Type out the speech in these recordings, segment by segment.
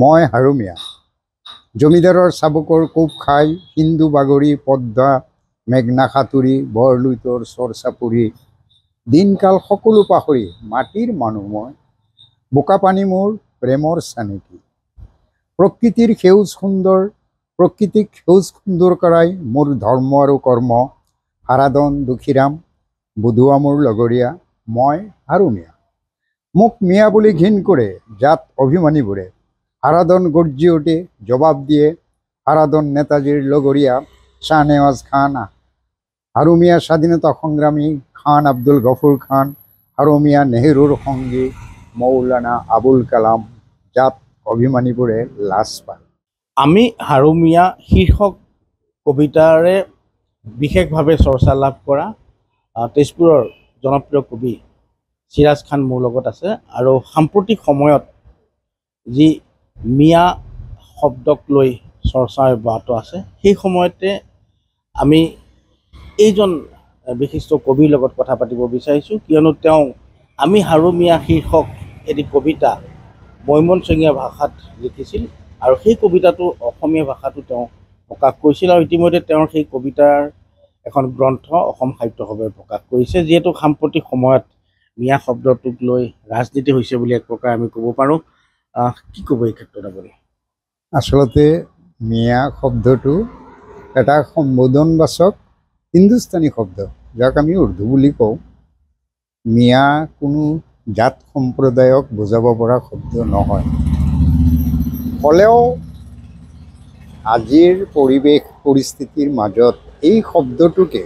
মই হাৰুমীয়া জমিদাৰৰ চাবুকৰ কোব খাই হিন্দু বাগৰি পদ্মা মেঘনা সাঁতুৰি বৰলুইতৰ চৰচাপুৰি দিনকাল সকলো পাহৰি মাটিৰ মানুহ মই বোকা পানী মোৰ প্ৰেমৰ চানেকি প্ৰকৃতিৰ সেউজ সুন্দৰ প্ৰকৃতিক সেউজ সুন্দৰ কৰাই মোৰ ধৰ্ম আৰু কৰ্ম হাৰাদন দুখীৰাম বুধুৱা মোৰ লগৰীয়া মই হাৰুমীয়া মোক মিয়া বুলি ঘীণ কৰে জাত অভিমানীবোৰে হারাদন গর্জি ওঠে জবাব দিয়ে হারাদন নেতাজির লগরিয়া শাহনেওয়াজ খান হারুমিয়া স্বাধীনতা সংগ্রামী খান আব্দুল গফুর খান হারুমিয়া নেহরুর সঙ্গী মৌলানা আবুল কালাম জাত অভিমানীবোৰে লাজ পায় আমি হাৰুমিয়া শীৰ্ষক কবিতাৰে বিশেষভাৱে চৰ্চা লাভ কৰা তেজপুৰৰ জনপ্ৰিয় কবি চিৰাজ খান মোৰ লগত আছে আৰু সাম্প্ৰতিক সময়ত যি মিয়া শব্দক লৈ চৰ্চা অব্যাহত আছে সেই সময়তে আমি এইজন বিশিষ্ট কবিৰ লগত কথা পাতিব বিচাৰিছোঁ কিয়নো তেওঁ আমি হাৰুমিয়া শীৰ্ষক এটি কবিতা মৈমনচঙীয়া ভাষাত লিখিছিল আৰু সেই কবিতাটো অসমীয়া ভাষাটো তেওঁ প্ৰকাশ কৰিছিল আৰু ইতিমধ্যে তেওঁৰ সেই কবিতাৰ এখন গ্ৰন্থ অসম সাহিত্য সভাই প্ৰকাশ কৰিছে যিহেতু সাম্প্ৰতিক সময়ত মিয়া শব্দটোক লৈ ৰাজনীতি হৈছে বুলি এক প্ৰকাৰে আমি ক'ব পাৰোঁ কি ক'ব এই ক্ষেত্ৰত আপুনি আচলতে মিয়া শব্দটো এটা সম্বোধনবাচক হিন্দুস্তানী শব্দ যাক আমি উৰ্দু বুলি কওঁ মিয়া কোনো জাত সম্প্ৰদায়ক বুজাব পৰা শব্দ নহয় হ'লেও আজিৰ পৰিৱেশ পৰিস্থিতিৰ মাজত এই শব্দটোকে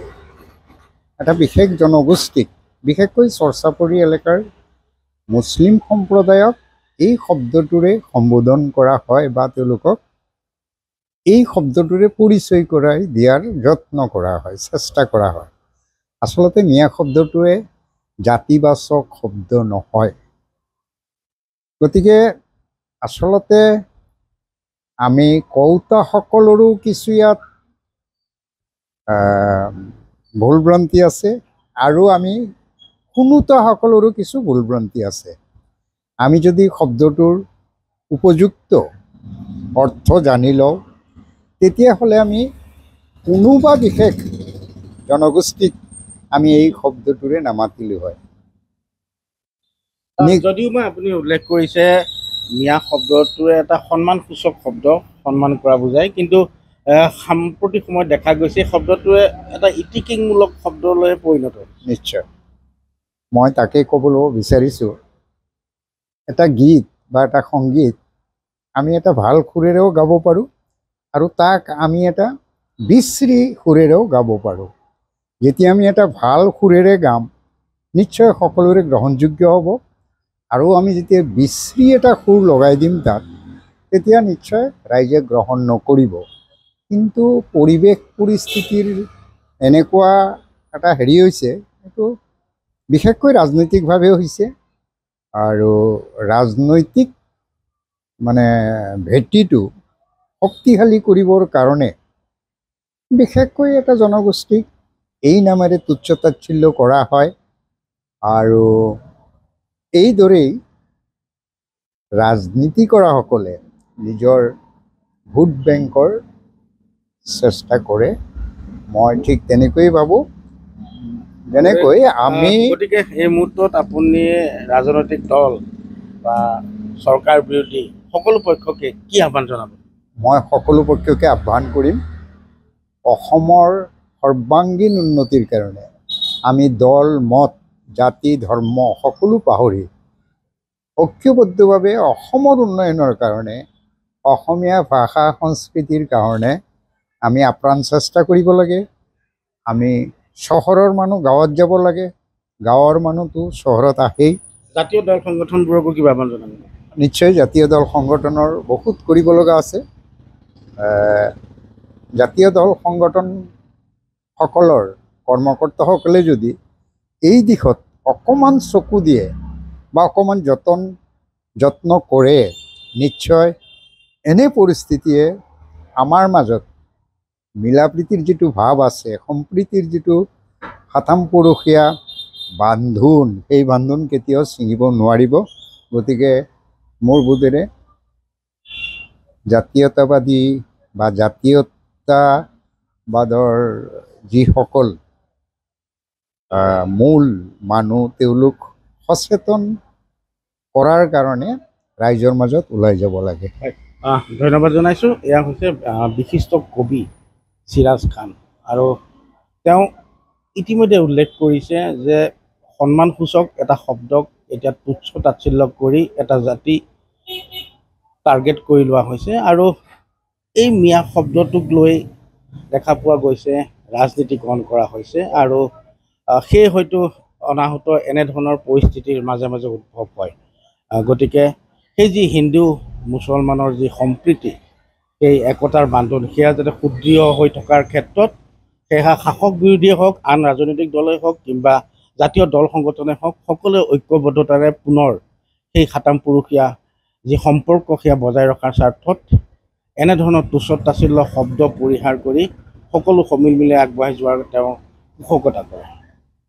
এটা বিশেষ জনগোষ্ঠীক বিশেষকৈ চৰ্চাপুৰী এলেকাৰ মুছলিম সম্প্ৰদায়ক এই শব্দটোৰে সম্বোধন কৰা হয় বা তেওঁলোকক এই শব্দটোৰে পৰিচয় কৰাই দিয়াৰ যত্ন কৰা হয় চেষ্টা কৰা হয় আচলতে নিয়া শব্দটোৱে জাতিবাচক শব্দ নহয় গতিকে আচলতে আমি কৌতাসকলৰো কিছু ইয়াত ভুলভ্ৰান্তি আছে আৰু আমি শুনোতাসকলৰো কিছু ভুলভ্ৰান্তি আছে আমি যদি শব্দটোৰ উপযুক্ত অৰ্থ জানি লওঁ তেতিয়াহ'লে আমি কোনোবা বিশেষ জনগোষ্ঠীক আমি এই শব্দটোৰে নামাতিলোঁ হয় যদিও মই আপুনি উল্লেখ কৰিছে নিয়া শব্দটোৱে এটা সন্মানসূচক শব্দ সন্মান কৰা বুজায় কিন্তু সাম্প্ৰতিক সময়ত দেখা গৈছে শব্দটোৱে এটা ইটিকিংমূলক শব্দলৈ পৰিণত নিশ্চয় মই তাকেই ক'বলৈ বিচাৰিছোঁ এটা গীত বা এটা সংগীত আমি এটা ভাল সুৰেৰেও গাব পাৰোঁ আৰু তাক আমি এটা বিশ্ৰী সুৰেৰেও গাব পাৰোঁ যেতিয়া আমি এটা ভাল সুৰেৰে গাম নিশ্চয় সকলোৰে গ্ৰহণযোগ্য হ'ব আৰু আমি যেতিয়া বিশ্ৰী এটা সুৰ লগাই দিম তাত তেতিয়া নিশ্চয় ৰাইজে গ্ৰহণ নকৰিব কিন্তু পৰিৱেশ পৰিস্থিতিৰ এনেকুৱা এটা হেৰি হৈছে এইটো বিশেষকৈ ৰাজনৈতিকভাৱে হৈছে আৰু ৰাজনৈতিক মানে ভেটিটো শক্তিশালী কৰিবৰ কাৰণে বিশেষকৈ এটা জনগোষ্ঠীক এই নামেৰে তুচ্ছতাচ্ছিল্য কৰা হয় আৰু এইদৰেই ৰাজনীতি কৰাসকলে নিজৰ ভোট বেংকৰ চেষ্টা কৰে মই ঠিক তেনেকৈয়ে ভাবোঁ যেনেকৈ আমি গতিকে সেই মুহূৰ্তত আপুনি ৰাজনৈতিক দল বা চৰকাৰ বিৰোধী সকলো পক্ষকে কি আহ্বান জনাব মই সকলো পক্ষকে আহ্বান কৰিম অসমৰ সৰ্বাংগীন উন্নতিৰ কাৰণে আমি দল মত জাতি ধৰ্ম সকলো পাহৰি ঐক্যবদ্ধভাৱে অসমৰ উন্নয়নৰ কাৰণে অসমীয়া ভাষা সংস্কৃতিৰ কাৰণে আমি আপ্ৰাণ চেষ্টা কৰিব লাগে আমি চহৰৰ মানুহ গাঁৱত যাব লাগে গাঁৱৰ মানুহটো চহৰত আহেই জাতীয় দল সংগঠনবোৰকো কিবা জনাব নিশ্চয় জাতীয় দল সংগঠনৰ বহুত কৰিব লগা আছে জাতীয় দল সংগঠনসকলৰ কৰ্মকৰ্তাসকলে যদি এই দিশত অকণমান চকু দিয়ে বা অকণমান যতন যত্ন কৰে নিশ্চয় এনে পৰিস্থিতিয়ে আমাৰ মাজত মিলাপ্ৰীতিৰ যিটো ভাৱ আছে সম্প্ৰীতিৰ যিটো সাতাম পৰশীয়া বান্ধোন সেই বান্ধোন কেতিয়াও ছিঙিব নোৱাৰিব গতিকে মোৰ বোধেৰে জাতীয়তাবাদী বা জাতীয়তাবাদৰ যিসকল মূল মানুহ তেওঁলোক সচেতন কৰাৰ কাৰণে ৰাইজৰ মাজত ওলাই যাব লাগে ধন্যবাদ জনাইছোঁ এয়া হৈছে বিশিষ্ট কবি চিৰাজ খান আৰু তেওঁ ইতিমধ্যে উল্লেখ কৰিছে যে সন্মানসূচক এটা শব্দক এতিয়া তুচ্ছ তাৎচল্য কৰি এটা জাতি টাৰ্গেট কৰি লোৱা হৈছে আৰু এই মিয়া শব্দটোক লৈ দেখা পোৱা গৈছে ৰাজনীতিকৰণ কৰা হৈছে আৰু সেই হয়তো অনাহত এনেধৰণৰ পৰিস্থিতিৰ মাজে মাজে উদ্ভৱ হয় গতিকে সেই যি হিন্দু মুছলমানৰ যি সম্প্ৰীতি এই একতাৰ বান্ধোন সেয়া যাতে সুদৃঢ় হৈ থকাৰ ক্ষেত্ৰত সেয়া শাসক বিৰোধীয়ে হওক আন ৰাজনৈতিক দলেই হওক কিংবা জাতীয় দল সংগঠনে হওক সকলোৱে ঐক্যবদ্ধতাৰে পুনৰ সেই সাতাম পুৰুষীয়া যি সম্পৰ্ক সেয়া বজাই ৰখাৰ স্বাৰ্থত এনেধৰণৰ তুচত তাচিল্য শব্দ পৰিহাৰ কৰি সকলো সমিলমিলে আগবঢ়াই যোৱাৰ তেওঁ পোষকতা কৰে